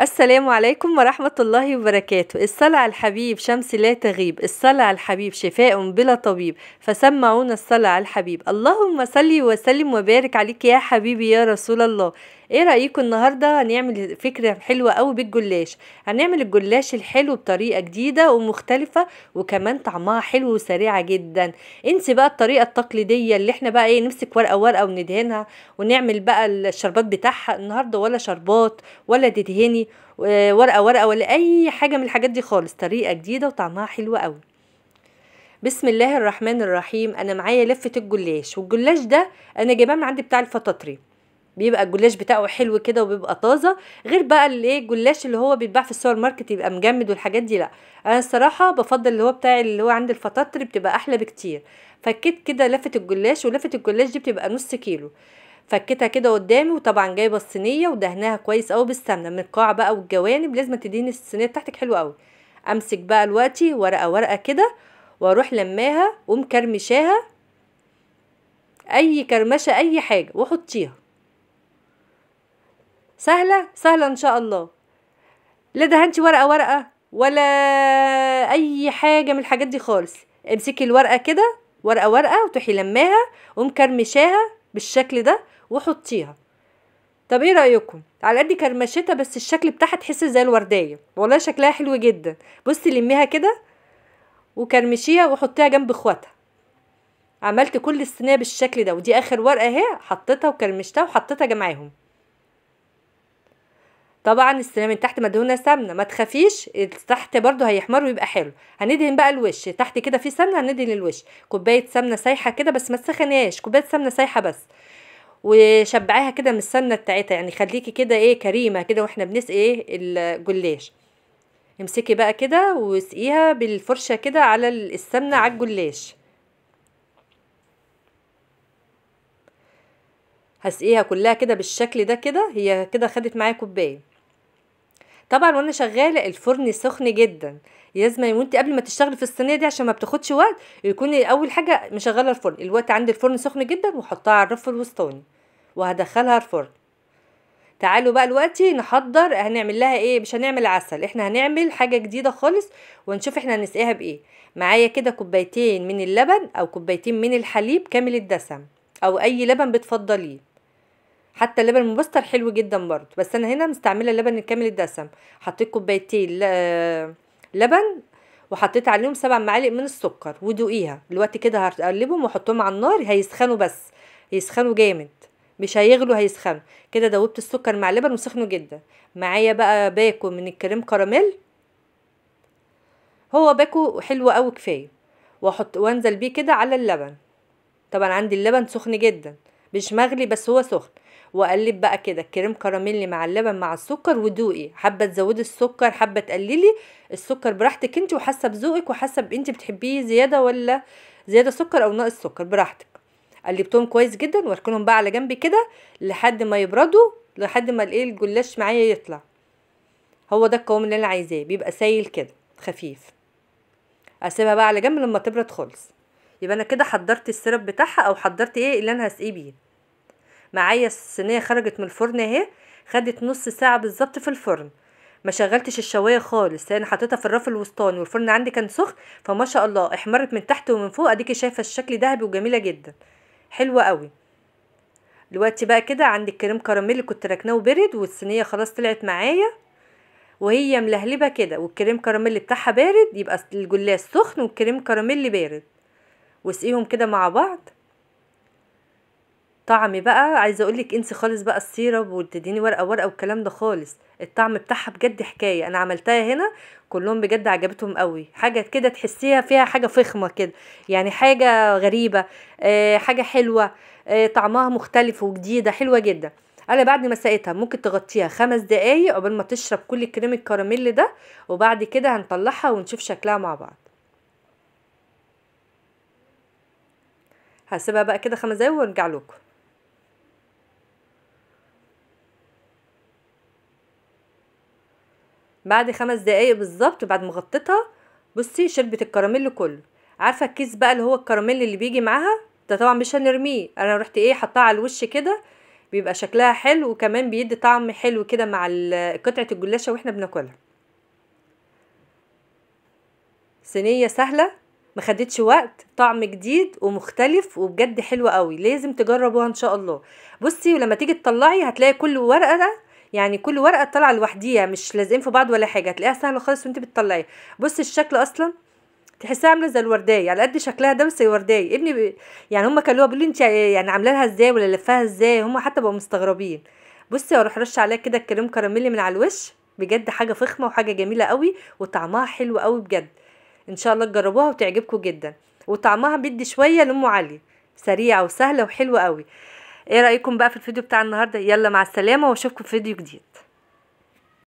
السلام عليكم ورحمة الله وبركاته الصلع الحبيب شمس لا تغيب الصلع الحبيب شفاء بلا طبيب فسمعونا الصلع الحبيب اللهم صل وسلم وبارك عليك يا حبيبي يا رسول الله ايه رايكم النهارده هنعمل فكره حلوه قوي بالجلاش هنعمل الجلاش الحلو بطريقه جديده ومختلفه وكمان طعمها حلو وسريعه جدا انسي بقى الطريقه التقليديه اللي احنا بقى ايه نمسك ورقه ورقه وندهنها ونعمل بقى الشربات بتاعها النهارده ولا شربات ولا تدهني آه، ورقه ورقه ولا اي حاجه من الحاجات دي خالص طريقه جديده وطعمها حلو قوي بسم الله الرحمن الرحيم انا معايا لفه الجلاش والجلاش ده انا جايباه من عندي بتاع الفطاطري بيبقى الجلاش بتاعه حلو كده وبيبقى طازه غير بقى الايه الجلاش اللي هو بيتباع في السوبر ماركت يبقى مجمد والحاجات دي لا انا الصراحه بفضل اللي هو بتاع اللي هو عند الفطاطري بتبقى احلى بكتير فكيت كده لفه الجلاش ولفه الجلاش دي بتبقى نص كيلو فكيتها كده قدامي وطبعا جايبه الصينيه ودهناها كويس قوي بالسمنه من القاع بقى والجوانب لازم تدهني الصينيه بتاعتك حلو قوي امسك بقى دلوقتي ورقه ورقه كده واروح لماها ومكرمشاها اي كرمشه اي حاجه وحطيها سهلة سهلة إن شاء الله لا دهنتي ورقة ورقة ولا أي حاجة من الحاجات دي خالص امسكي الورقة كده ورقة ورقة وتروحي لماها ومكرمشاها بالشكل ده وحطيها طب ايه رأيكم على قد كرمشتها بس الشكل بتاعها تحس زي الوردية والله شكلها حلو جدا بصي لميها كده وكرمشيها وحطيها جنب اخواتها عملت كل الصينيه بالشكل ده ودي اخر ورقه اهي حطيتها وكرمشتها وحطيتها جمعاهم طبعا السيراميك من تحت مدهونه سمنه ما تخافيش تحت برده هيحمر ويبقى حلو هندهن بقى الوش تحت كده في سمنه هندهن الوش كوبايه سمنه سايحه كده بس ما تسخنيهاش كوبايه سمنه سايحه بس وشبعيها كده من السمنه بتاعتها يعني خليكي كده ايه كريمه كده واحنا بنسقي ايه الجلاش امسكي بقى كده واسقيها بالفرشه كده على السمنه على الجلاش هسقيها كلها كده بالشكل ده كده هي كده خدت معايا كوبايه طبعا وانا شغاله الفرن سخن جدا لازم وانت قبل ما تشتغلي في الصينيه دي عشان ما بتاخدش وقت يكون اول حاجه مشغله الفرن الوقت عندي الفرن سخن جدا واحطها على الرف الوسطاني وهدخلها الفرن تعالوا بقى دلوقتي نحضر هنعمل لها ايه مش هنعمل عسل احنا هنعمل حاجه جديده خالص ونشوف احنا هنسقيها بايه معايا كده كوبايتين من اللبن او كوبايتين من الحليب كامل الدسم او اي لبن بتفضليه حتى اللبن المبستر حلو جدا برضو بس انا هنا مستعمله اللبن الكامل الدسم حطيت كوبايتين لبن وحطيت عليهم سبع معالق من السكر ودوقيها دلوقتي كده هقلبهم واحطهم على النار هيسخنوا بس يسخنوا جامد مش هيغلوا هيسخنوا كده دوبت السكر مع اللبن وسخنوا جدا معايا بقى باكو من الكريم كراميل هو باكو حلو قوي كفايه واحط وانزل بيه كده على اللبن طبعا عندي اللبن سخن جدا مش مغلي بس هو سخن واقلب بقى كده الكريم مع اللبن مع السكر ودوقي حابه تزودي السكر حابه تقللي السكر براحتك انت وحسب ذوقك وحسب انت بتحبيه زياده ولا زياده سكر او ناقص سكر براحتك قلبتهم كويس جدا واركنهم بقى على جنب كده لحد ما يبردوا لحد ما الايه الجلاش معايا يطلع هو ده القوام اللي انا عايزاه بيبقى سايل كده خفيف اسيبها بقى على جنب لما تبرد خالص يبقى انا كده حضرت السيرب بتاعها او حضرت ايه اللي انا هسقيه بيه معايا الصينيه خرجت من الفرن اهي خدت نص ساعه بالظبط في الفرن ما شغلتش الشوايه خالص انا حطيتها في الرف الوسطاني والفرن عندي كان سخن فما شاء الله احمرت من تحت ومن فوق اديكي شايفه الشكل دهبي وجميله جدا حلوه قوي دلوقتي بقى كده عندي الكريم كراميل كنت ركناه وبرد والصينيه خلاص طلعت معايا وهي ملهلبه كده والكريم كراميل بتاعها بارد يبقى الجلاش سخن والكريم كراميل بارد واسقيهم كده مع بعض طعم بقى عايزه اقول لك انسي خالص بقى السيرب وتديني ورقه ورقه والكلام ده خالص الطعم بتاعها بجد حكايه انا عملتها هنا كلهم بجد عجبتهم قوي حاجه كده تحسيها فيها حاجه فخمه كده يعني حاجه غريبه آه، حاجه حلوه آه، طعمها مختلف وجديده حلوه جدا انا بعد ما سقيتها ممكن تغطيها خمس دقايق قبل ما تشرب كل الكريم الكراميل ده وبعد كده هنطلعها ونشوف شكلها مع بعض هسيبها بقى كده خمس دقايق وارجع لكم بعد خمس دقايق بالظبط بعد ما غطيتها بصي شربت الكراميل كله عارفه الكيس بقى اللي هو الكراميل اللي بيجي معاها ده طبعا مش هنرميه انا رحت ايه حطاه على الوش كده بيبقى شكلها حلو وكمان بيدي طعم حلو كده مع قطعه الجلاشه واحنا بناكلها صينيه سهله ما خدتش وقت طعم جديد ومختلف وبجد حلو قوي لازم تجربوها ان شاء الله بصي ولما تيجي تطلعي هتلاقي كل ورقه يعني كل ورقه طالعه لوحديها مش لازقين في بعض ولا حاجه تلاقيها سهله خالص وانت بتطلعيها بصي الشكل اصلا تحسها عامله زي الورديه على يعني قد شكلها ده بس ورديه ابني يعني هم كلوها بيقولوا انت يعني عامله لها ازاي ولا لفاها ازاي هم حتى بقوا مستغربين بصي اروح رش عليها كده الكريم كراميلي من على الوش بجد حاجه فخمه وحاجه جميله قوي وطعمها حلو قوي بجد ان شاء الله تجربوها وتعجبكم جدا وطعمها بيدي شويه لام علي سريعه وسهله وحلوه قوي ايه رايكم بقى في الفيديو بتاع النهارده يلا مع السلامه واشوفكم في فيديو جديد